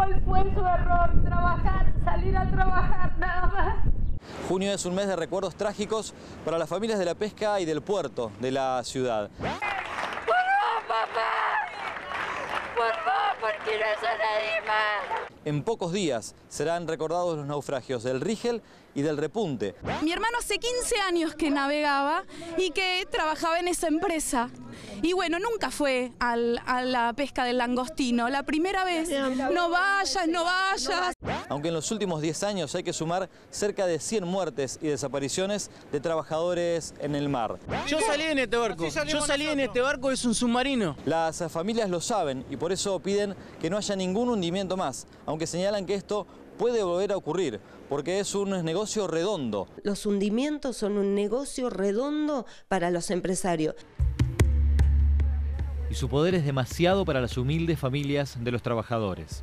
cuál fue su error, trabajar, salir a trabajar nada más. Junio es un mes de recuerdos trágicos para las familias de la pesca y del puerto de la ciudad. ¡Por papá! ¡Por porque no En pocos días serán recordados los naufragios del Rigel y del Repunte. Mi hermano hace 15 años que navegaba y que trabajaba en esa empresa. Y bueno, nunca fue a la pesca del langostino. La primera vez, no vayas, no vayas. Aunque en los últimos 10 años hay que sumar cerca de 100 muertes y desapariciones de trabajadores en el mar. Yo salí en este barco, yo salí en este barco, es un submarino. Las familias lo saben y por eso piden que no haya ningún hundimiento más, aunque señalan que esto puede volver a ocurrir, porque es un negocio redondo. Los hundimientos son un negocio redondo para los empresarios y su poder es demasiado para las humildes familias de los trabajadores.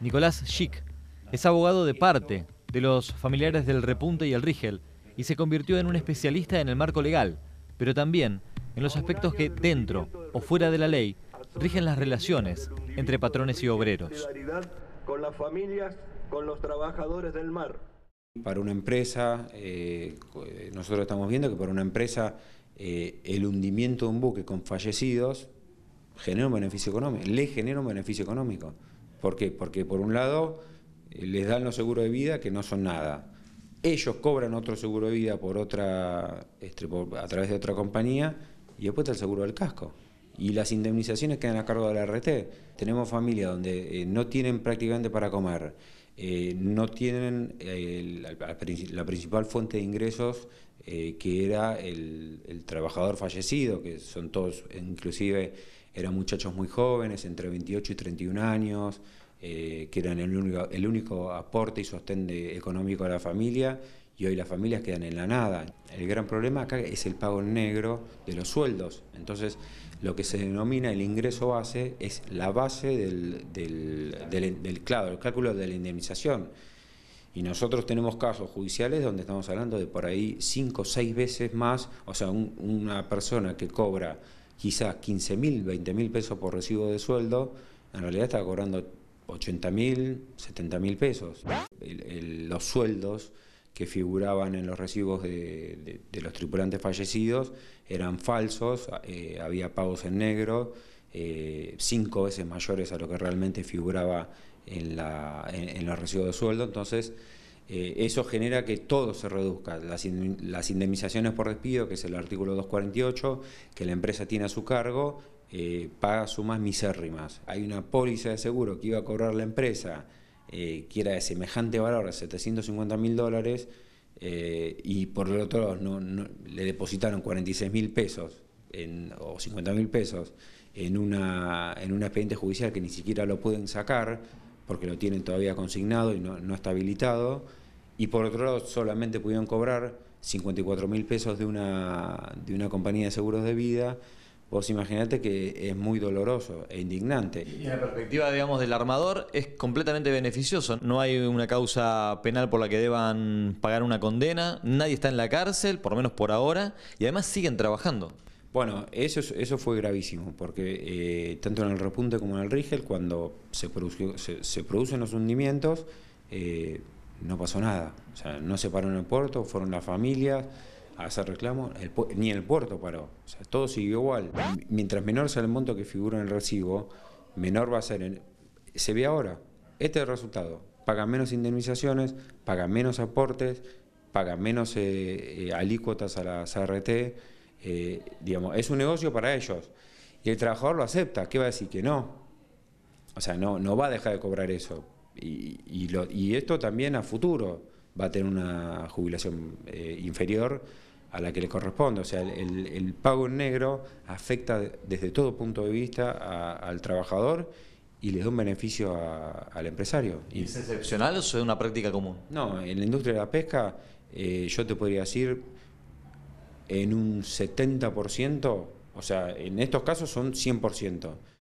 Nicolás Schick es abogado de parte de los familiares del Repunte y el Rigel y se convirtió en un especialista en el marco legal, pero también en los aspectos que dentro o fuera de la ley rigen las relaciones entre patrones y obreros. Con las familias, con los trabajadores del mar. Para una empresa, eh, nosotros estamos viendo que para una empresa eh, el hundimiento de un buque con fallecidos genera un beneficio económico, le genera un beneficio económico. ¿Por qué? Porque por un lado eh, les dan los seguros de vida que no son nada. Ellos cobran otro seguro de vida por otra, este, a través de otra compañía y después está el seguro del casco. Y las indemnizaciones quedan a cargo de la RT. Tenemos familias donde eh, no tienen prácticamente para comer, eh, no tienen la, principal fuente de ingresos que era el trabajador fallecido, que son todos inclusive eran muchachos muy jóvenes, entre 28 y 31 años, eh, que eran el único, aporte y sostén económico a la familia, y hoy las familias quedan en la nada. El gran problema acá es el pago negro de los sueldos. Entonces, lo que se denomina el ingreso base es la base del, del, cálculo de la indemnización. Y nosotros tenemos casos judiciales donde estamos hablando de por ahí 5 o 6 veces más, o sea, una persona que cobra quizás 15 mil, 20 mil pesos por recibo de sueldo, en realidad estaba cobrando 80 mil, 70 mil pesos. los sueldos que figuraban en los recibos de, los tripulantes fallecidos eran falsos, eh, había pagos en negro, eh, cinco veces mayores a lo que realmente figuraba en, la, en los recibos de sueldo, entonces eh, eso genera que todo se reduzca, las, indemnizaciones por despido, que es el artículo 248, que la empresa tiene a su cargo, eh, paga sumas misérrimas. Hay una póliza de seguro que iba a cobrar la empresa, eh, que era de semejante valor, 750 mil dólares, y por el otro le depositaron 46 mil pesos o 50 mil pesos en, una, en un expediente judicial que ni siquiera lo pueden sacar, porque lo tienen todavía consignado y no, está habilitado, y por otro lado solamente pudieron cobrar 54 mil pesos de una, de una compañía de seguros de vida, vos imaginate que es muy doloroso e indignante. Y la perspectiva, digamos, del armador es completamente beneficioso. No hay una causa penal por la que deban pagar una condena, nadie está en la cárcel, por lo menos por ahora, y además siguen trabajando. Bueno, eso, eso fue gravísimo, porque eh, tanto en el repunte como en el rigel, cuando se, se, producen los hundimientos, eh, no pasó nada. O sea, no se paró en el puerto, fueron las familias a hacer reclamos, ni el puerto paró. O sea, todo siguió igual. Mientras menor sea el monto que figura en el recibo, menor va a ser. se ve ahora, este es el resultado. Paga menos indemnizaciones, paga menos aportes, paga menos eh, alícuotas a las ART. Eh, digamos, es un negocio para ellos. Y el trabajador lo acepta, ¿qué va a decir que no? O sea, no, no va a dejar de cobrar eso. Y, esto también a futuro va a tener una jubilación eh, inferior a la que le corresponde. O sea, el, pago en negro afecta desde todo punto de vista al trabajador y le da un beneficio al empresario. ¿Es excepcional o es una práctica común? No, en la industria de la pesca eh, yo te podría decir en un 70%, o sea, en estos casos son 100%.